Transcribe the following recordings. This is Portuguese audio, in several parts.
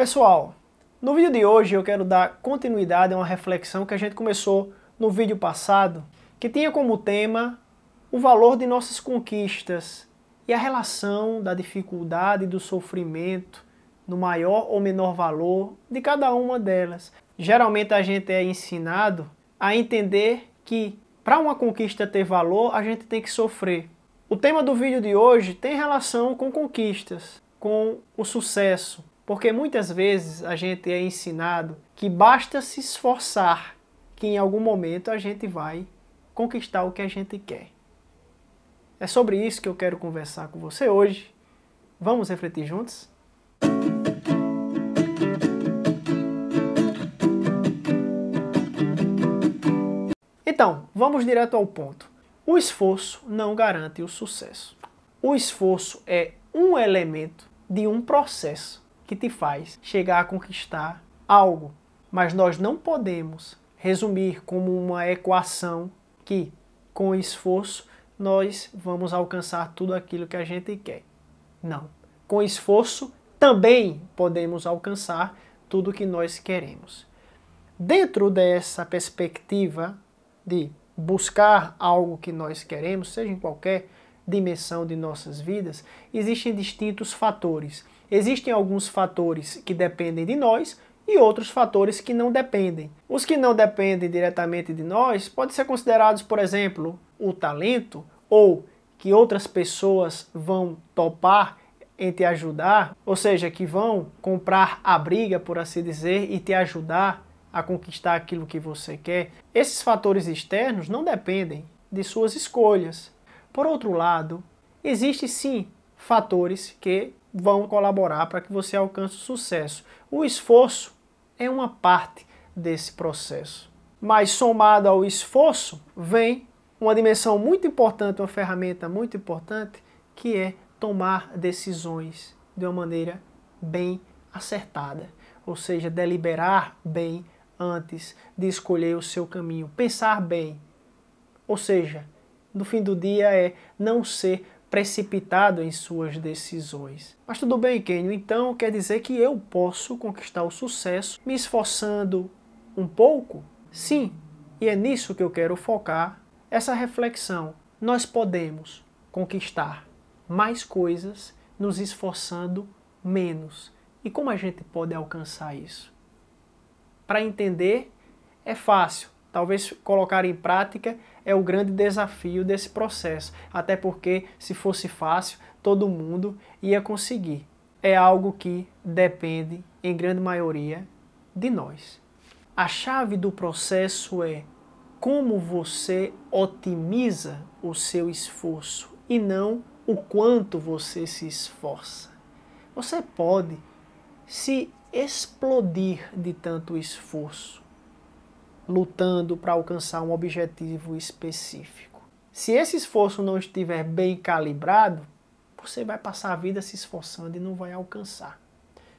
Pessoal, no vídeo de hoje eu quero dar continuidade a uma reflexão que a gente começou no vídeo passado, que tinha como tema o valor de nossas conquistas e a relação da dificuldade e do sofrimento no maior ou menor valor de cada uma delas. Geralmente a gente é ensinado a entender que para uma conquista ter valor, a gente tem que sofrer. O tema do vídeo de hoje tem relação com conquistas, com o sucesso, porque muitas vezes a gente é ensinado que basta se esforçar, que em algum momento a gente vai conquistar o que a gente quer. É sobre isso que eu quero conversar com você hoje. Vamos refletir juntos? Então, vamos direto ao ponto. O esforço não garante o sucesso. O esforço é um elemento de um processo que te faz chegar a conquistar algo. Mas nós não podemos resumir como uma equação que, com esforço, nós vamos alcançar tudo aquilo que a gente quer. Não. Com esforço, também podemos alcançar tudo que nós queremos. Dentro dessa perspectiva de buscar algo que nós queremos, seja em qualquer dimensão de nossas vidas, existem distintos fatores Existem alguns fatores que dependem de nós e outros fatores que não dependem. Os que não dependem diretamente de nós podem ser considerados, por exemplo, o talento ou que outras pessoas vão topar em te ajudar, ou seja, que vão comprar a briga, por assim dizer, e te ajudar a conquistar aquilo que você quer. Esses fatores externos não dependem de suas escolhas. Por outro lado, existem sim fatores que vão colaborar para que você alcance o sucesso. O esforço é uma parte desse processo. Mas somado ao esforço, vem uma dimensão muito importante, uma ferramenta muito importante, que é tomar decisões de uma maneira bem acertada, ou seja, deliberar bem antes de escolher o seu caminho, pensar bem. Ou seja, no fim do dia é não ser precipitado em suas decisões. Mas tudo bem, Kenyon, então quer dizer que eu posso conquistar o sucesso me esforçando um pouco? Sim, e é nisso que eu quero focar essa reflexão. Nós podemos conquistar mais coisas nos esforçando menos. E como a gente pode alcançar isso? Para entender, é fácil talvez colocar em prática é o grande desafio desse processo, até porque se fosse fácil, todo mundo ia conseguir. É algo que depende, em grande maioria, de nós. A chave do processo é como você otimiza o seu esforço e não o quanto você se esforça. Você pode se explodir de tanto esforço lutando para alcançar um objetivo específico. Se esse esforço não estiver bem calibrado, você vai passar a vida se esforçando e não vai alcançar.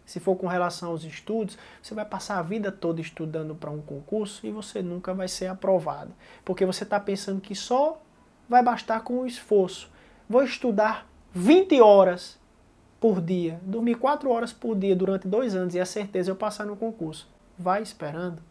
Se for com relação aos estudos, você vai passar a vida toda estudando para um concurso e você nunca vai ser aprovado, porque você está pensando que só vai bastar com o esforço. Vou estudar 20 horas por dia, dormir 4 horas por dia durante dois anos e a certeza é eu passar no concurso. Vai esperando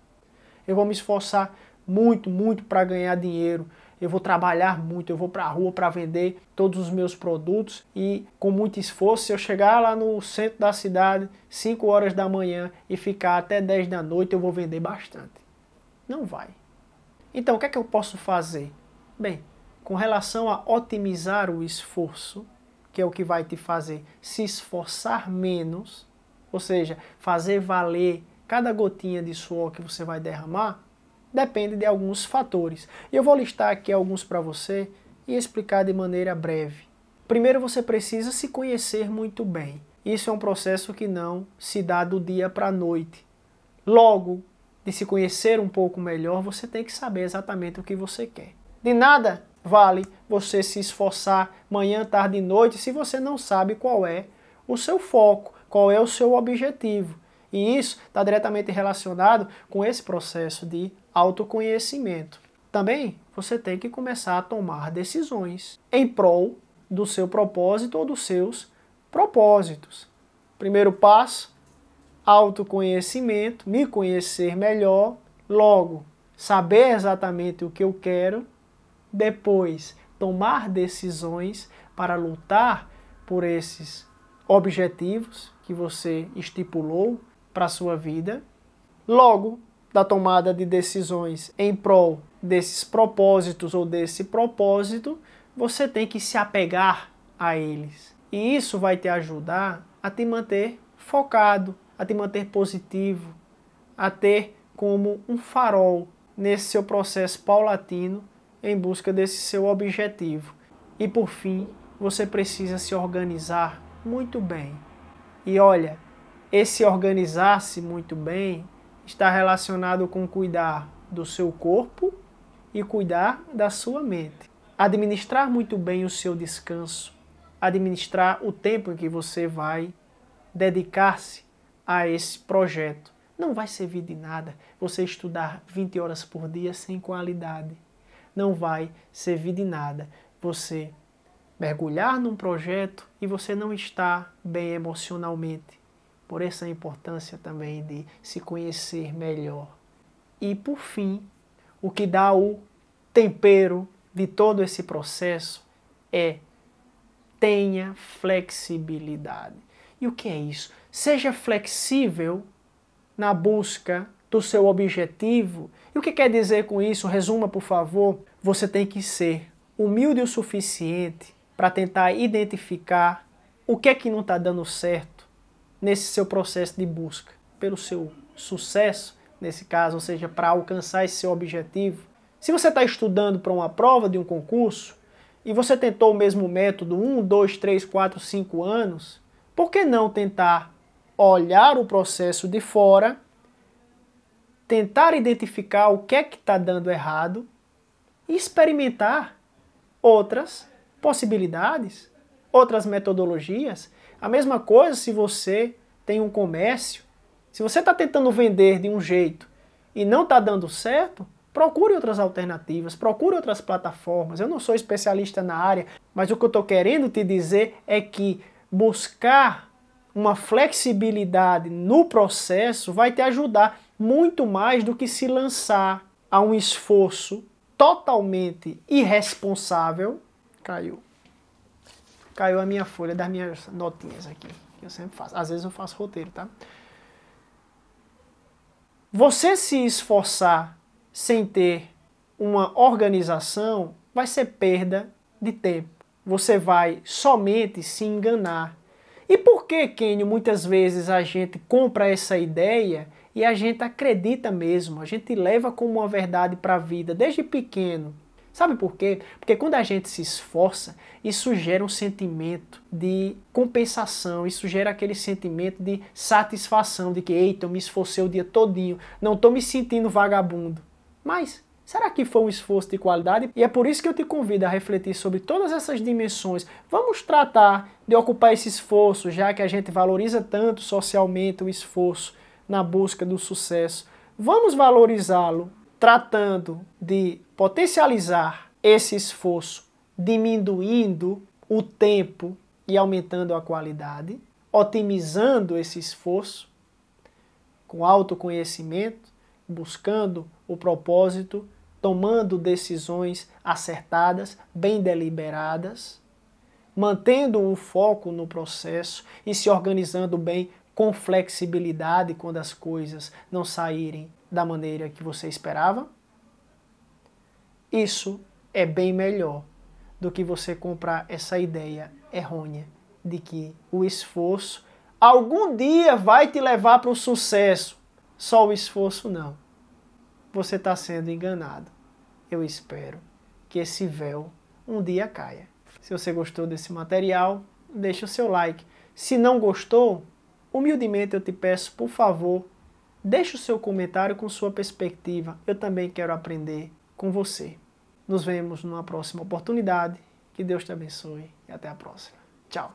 eu vou me esforçar muito, muito para ganhar dinheiro. Eu vou trabalhar muito, eu vou para a rua para vender todos os meus produtos e com muito esforço, se eu chegar lá no centro da cidade, 5 horas da manhã e ficar até 10 da noite, eu vou vender bastante. Não vai. Então, o que é que eu posso fazer? Bem, com relação a otimizar o esforço, que é o que vai te fazer se esforçar menos, ou seja, fazer valer cada gotinha de suor que você vai derramar depende de alguns fatores. E eu vou listar aqui alguns para você e explicar de maneira breve. Primeiro você precisa se conhecer muito bem. Isso é um processo que não se dá do dia para a noite. Logo, de se conhecer um pouco melhor, você tem que saber exatamente o que você quer. De nada vale você se esforçar manhã, tarde e noite se você não sabe qual é o seu foco, qual é o seu objetivo. E isso está diretamente relacionado com esse processo de autoconhecimento. Também você tem que começar a tomar decisões em prol do seu propósito ou dos seus propósitos. Primeiro passo: autoconhecimento, me conhecer melhor, logo saber exatamente o que eu quero, depois tomar decisões para lutar por esses objetivos que você estipulou para a sua vida. Logo, da tomada de decisões em prol desses propósitos ou desse propósito, você tem que se apegar a eles. E isso vai te ajudar a te manter focado, a te manter positivo, a ter como um farol nesse seu processo paulatino em busca desse seu objetivo. E por fim, você precisa se organizar muito bem. E olha, esse organizar-se muito bem está relacionado com cuidar do seu corpo e cuidar da sua mente. Administrar muito bem o seu descanso, administrar o tempo em que você vai dedicar-se a esse projeto. Não vai servir de nada você estudar 20 horas por dia sem qualidade. Não vai servir de nada você mergulhar num projeto e você não está bem emocionalmente por essa importância também de se conhecer melhor. E por fim, o que dá o tempero de todo esse processo é tenha flexibilidade. E o que é isso? Seja flexível na busca do seu objetivo. E o que quer dizer com isso? Resuma, por favor. Você tem que ser humilde o suficiente para tentar identificar o que é que não está dando certo nesse seu processo de busca pelo seu sucesso, nesse caso, ou seja, para alcançar esse seu objetivo. Se você está estudando para uma prova de um concurso e você tentou o mesmo método um dois três quatro cinco anos, por que não tentar olhar o processo de fora, tentar identificar o que é que está dando errado e experimentar outras possibilidades, outras metodologias a mesma coisa se você tem um comércio. Se você está tentando vender de um jeito e não está dando certo, procure outras alternativas, procure outras plataformas. Eu não sou especialista na área, mas o que eu estou querendo te dizer é que buscar uma flexibilidade no processo vai te ajudar muito mais do que se lançar a um esforço totalmente irresponsável. Caiu caiu a minha folha das minhas notinhas aqui, que eu sempre faço. Às vezes eu faço roteiro, tá? Você se esforçar sem ter uma organização vai ser perda de tempo. Você vai somente se enganar. E por que, Kenio, muitas vezes a gente compra essa ideia e a gente acredita mesmo, a gente leva como uma verdade para a vida desde pequeno? Sabe por quê? Porque quando a gente se esforça, isso gera um sentimento de compensação, isso gera aquele sentimento de satisfação, de que, eita, eu me esforcei o dia todinho, não estou me sentindo vagabundo. Mas Será que foi um esforço de qualidade? E é por isso que eu te convido a refletir sobre todas essas dimensões. Vamos tratar de ocupar esse esforço, já que a gente valoriza tanto socialmente o esforço na busca do sucesso. Vamos valorizá-lo tratando de potencializar esse esforço, diminuindo o tempo e aumentando a qualidade, otimizando esse esforço com autoconhecimento, buscando o propósito, tomando decisões acertadas, bem deliberadas, mantendo o foco no processo e se organizando bem com flexibilidade quando as coisas não saírem da maneira que você esperava, isso é bem melhor do que você comprar essa ideia errônea de que o esforço algum dia vai te levar para o sucesso. Só o esforço não. Você está sendo enganado. Eu espero que esse véu um dia caia. Se você gostou desse material, deixa o seu like. Se não gostou, humildemente eu te peço, por favor, Deixe o seu comentário com sua perspectiva. Eu também quero aprender com você. Nos vemos numa próxima oportunidade. Que Deus te abençoe e até a próxima. Tchau!